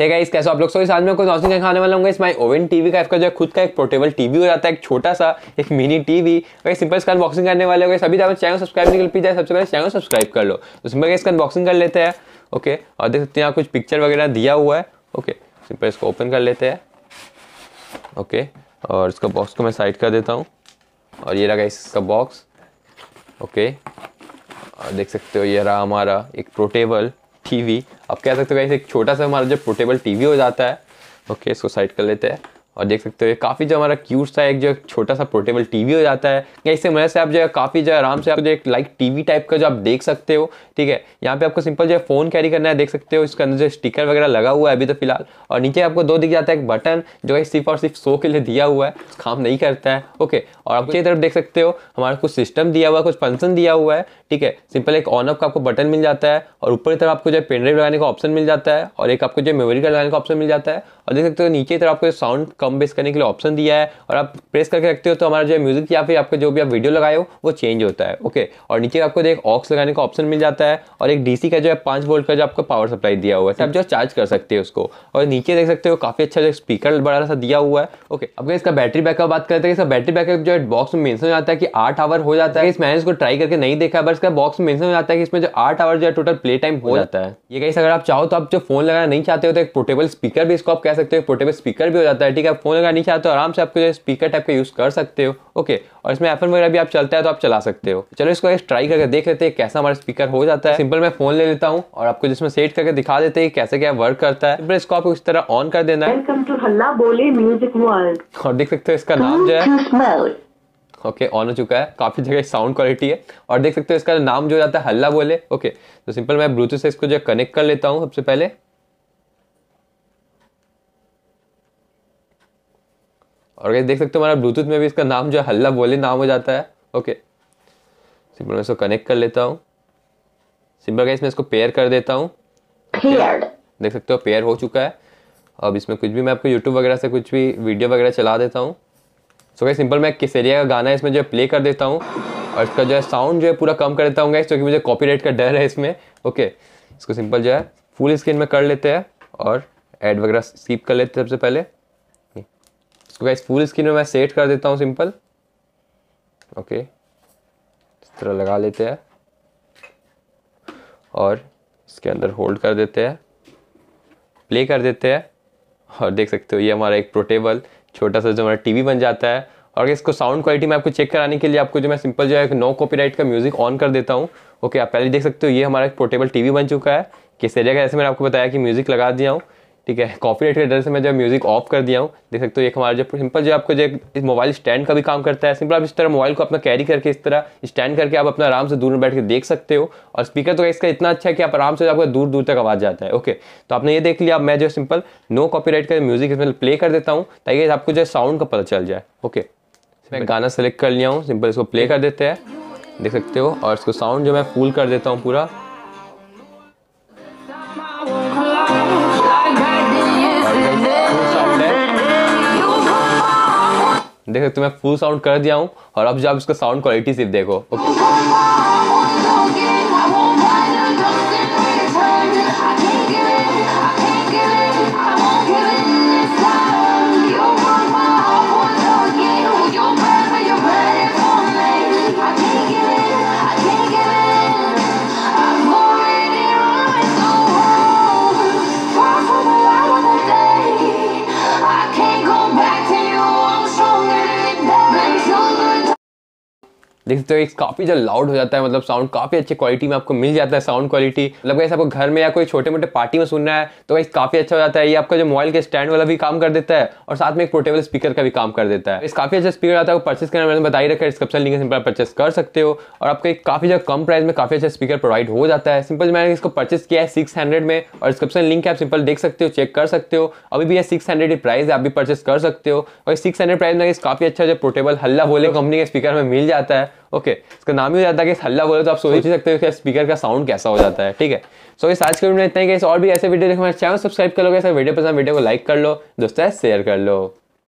है गाइस कैसे आप लोग सो इस आज मैं कुछ नॉसिंग खाने वाला हूँ इस माई ओवन टीवी का इसका जो है खुद का एक पोर्टेबल टीवी हो जाता है एक छोटा सा एक मिनी टीवी वही सिंपल इसका अनबॉक्सिंग करने वाले हो सभी चैनल सब्सक्राइब नहीं कर जाए सबसे पहले चैनल सब्सक्राइब कर लो उसमें तो इसका अनबॉक्सिंग कर लेते हैं ओके और देख सकते हैं यहाँ कुछ पिक्चर वगैरह दिया हुआ है ओके सिंपल इसको ओपन कर लेते हैं ओके और इसका बॉक्स को मैं साइड कर देता हूँ और ये रहा इसका बॉक्स ओके और देख सकते हो ये रहा हमारा एक पोर्टेबल टीवी आप कह सकते हो एक छोटा सा हमारा जब पोर्टेबल टीवी हो जाता है ओके इसको साइड कर लेते हैं और देख सकते हो ये काफ़ी जो हमारा क्यूट सा एक जो छोटा सा पोर्टेबल टीवी हो जाता है या इससे मदद से आप जो है काफ़ी जो आराम से आप जो एक लाइक टीवी टाइप का जो आप देख सकते हो ठीक है यहाँ पे आपको सिंपल जो है फ़ोन कैरी करना है देख सकते हो इसके अंदर जो स्टिकर वगैरह लगा हुआ है अभी तो फिलहाल और नीचे आपको दो दिख जाता है एक बटन जो है सिर्फ और सिर्फ शो के लिए दिया हुआ है काम नहीं करता है ओके और आपकी तरफ देख सकते हो हमारा कुछ सिस्टम दिया हुआ है कुछ फंक्शन दिया हुआ है ठीक है सिंपल एक ऑन ऑफ का आपको बटन मिल जाता है और ऊपर की तरफ आपको जो है पेन ड्राइव लगाने का ऑप्शन मिल जाता है और एक आपको जो मेमोरी कार्ड लगाने का ऑप्शन मिल जाता है और देख सकते हो नीचे तरफ आपको साउंड कम बेस करने के लिए ऑप्शन दिया है और आप प्रेस करके रखते हो तो हमारा जो है म्यूजिक या फिर आपका जो भी आप वीडियो लगाए हो वो चेंज होता है ओके और नीचे आपको देख ऑक्स लगाने का ऑप्शन मिल जाता है और एक डीसी का जो है पाँच वोल्ट का जो आपको पावर सप्लाई दिया हुआ है तो आप जो चार्ज कर सकते हो उसको और नीचे देख सकते हो काफ़ी अच्छा जो स्पीकर बड़ा सा दिया हुआ है ओके अब इसका बैटरी बैकअप बात करते हैं तो इसका बैटरी बैकअप जो है बॉक्स में मेंशन हो जाता है कि आठ आवर हो जाता है इस मैंने इसको ट्राई करके नहीं देखा बस इसका बॉक्स में मेंशन हो जाता है कि इसमें जो आठ आवर जो है टोटल प्ले टाइम हो जाता है ये कहीं अगर आप चाहो तो आप जो फोन लगाना नहीं चाहते हो तो एक पोर्टेबल स्पीकर भी इसको आप कह सकते हो पोर्टेबल स्पीकर भी हो जाता है ठीक है आप फोन अगर नहीं चाहते हो आराम से आपको जो स्पीकर टाइप का यूज़ कर सकते हो ओके और इसमें एफ वगैरह भी आप चलता है तो आप चला सकते हो चलो इसको एक ट्राई करके देख लेते हैं कैसा हमारा स्पीकर हो जाता है सिंपल मैं फोन ले लेता हूँ और आपको जिसमें सेट करके दिखा देते हैं कैसे क्या वर्क करता है इसको आपको इस तरह ऑन कर देना है और देख सकते हो इसका नाम जो है ओके ऑन हो चुका है काफ़ी जगह साउंड क्वालिटी है और देख सकते हो इसका नाम जो जाता है हल्ला बोले ओके तो सिंपल मैं ब्लूटूथ से इसको जो कनेक्ट कर लेता हूँ सबसे पहले और गैस देख सकते हो हमारा ब्लूटूथ में भी इसका नाम जो हल्ला बोले नाम हो जाता है ओके सिंपल मैं इसको कनेक्ट कर लेता हूँ सिंपल गैस मैं इसको पेयर कर देता हूँ देख सकते हो पेयर हो चुका है अब इसमें कुछ भी मैं आपको यूट्यूब वगैरह से कुछ भी वीडियो वगैरह चला देता हूँ सो गैस सिंपल मैं किस एरिया का गाना है इसमें जो है प्ले कर देता हूँ और इसका जो है साउंड जो है पूरा कम कर देता हूँ गैस क्योंकि मुझे कॉपीराइट का डर है इसमें ओके इसको सिंपल जो है फुल स्क्रीन में कर लेते हैं और एड वगैरह स्कीप कर लेते हैं सबसे पहले इसको गाइस फुल स्क्रीन में मैं सेट कर देता हूँ सिंपल ओके इस तरह लगा लेते हैं और इसके अंदर होल्ड कर देते हैं प्ले कर देते हैं और देख सकते हो ये हमारा एक प्रोटेबल छोटा सा जो हमारा टीवी बन जाता है और इसको साउंड क्वालिटी में आपको चेक कराने के लिए आपको जो मैं सिंपल जो है नो कॉपीराइट का म्यूज़िक ऑन कर देता हूँ ओके आप पहले देख सकते हो ये हमारा एक पोर्टेबल टीवी बन चुका है किस तरह का जैसे मैंने आपको बताया कि म्यूज़िक लगा दिया हूँ ठीक है कॉपीराइट के डर से मैं जब म्यूज़िक ऑफ कर दिया हूँ देख सकते हो एक हमारा जो सिंपल जो आपको जो मोबाइल स्टैंड का भी काम करता है सिंपल आप इस तरह मोबाइल को अपना कैरी करके इस तरह स्टैंड करके आप अपना आराम से दूर में बैठ के देख सकते हो और स्पीकर तो इसका इतना अच्छा है कि आप आराम से आपको दूर दूर तक आवाज़ जाता है ओके तो आपने ये देख लिया मैं जो सिंपल नो राइट का म्यूज़िक इसमें प्ले कर देता हूँ ताकि आपको जो साउंड का पता चल जाए ओके मैं गाना सेलेक्ट कर लिया हूँ सिंपल इसको प्ले कर देते हैं देख सकते हो और इसको साउंड जो मैं फूल कर देता हूँ पूरा देख सकते मैं फुल साउंड कर दिया हूँ और अब जब इसका साउंड क्वालिटी सिर्फ देखो देखते हो एक काफ़ी ज्यादा लाउड हो जाता है मतलब साउंड काफ़ी अच्छी क्वालिटी में आपको मिल जाता है साउंड क्वालिटी मतलब कैसे आपको घर में या कोई छोटे मोटे पार्टी में सुनना है तो वैसे काफ़ी अच्छा हो जाता है ये आपका जो मोबाइल के स्टैंड वाला भी काम कर देता है और साथ में एक पोर्टेबल स्पीकर का भी काम कर देता है इस काफ़ी अच्छा स्पीकर आता है परचेस करना मैंने बताई रखा है डिस्क्रिप्शन लिंक सिंपल परचेस कर सकते हो और आपको एक काफ़ी ज़्यादा कम प्राइस में काफ़ी अच्छा स्पीकर प्रोवाइड हो जाता है सिंपल मैंने इसको परचेस किया है सिक्स में और डिस्क्रिप्शन लिंक आप सिंपल देख सकते हो चेक कर सकते हो अभी भी यह सिक्स हंड्रेड प्राइस है आप भी परचेस कर सकते हो और सिक्स हंड्रेड प्राइस में काफ़ी अच्छा जो पोर्टेबल हल्ला बोले कंपनी के स्पीकर में मिल जाता है ओके इसका नाम ही हो जाता है कि हल्ला बोले तो आप सोच ही सकते हो कि स्पीकर का साउंड कैसा हो जाता है ठीक है सो इस आज के वीडियो में इतना ही और भी ऐसे वीडियो देखो हमारे चैनल सब्सक्राइब कर लो वीडियो पसंद वीडियो को लाइक कर लो दोस्तों शेयर कर लो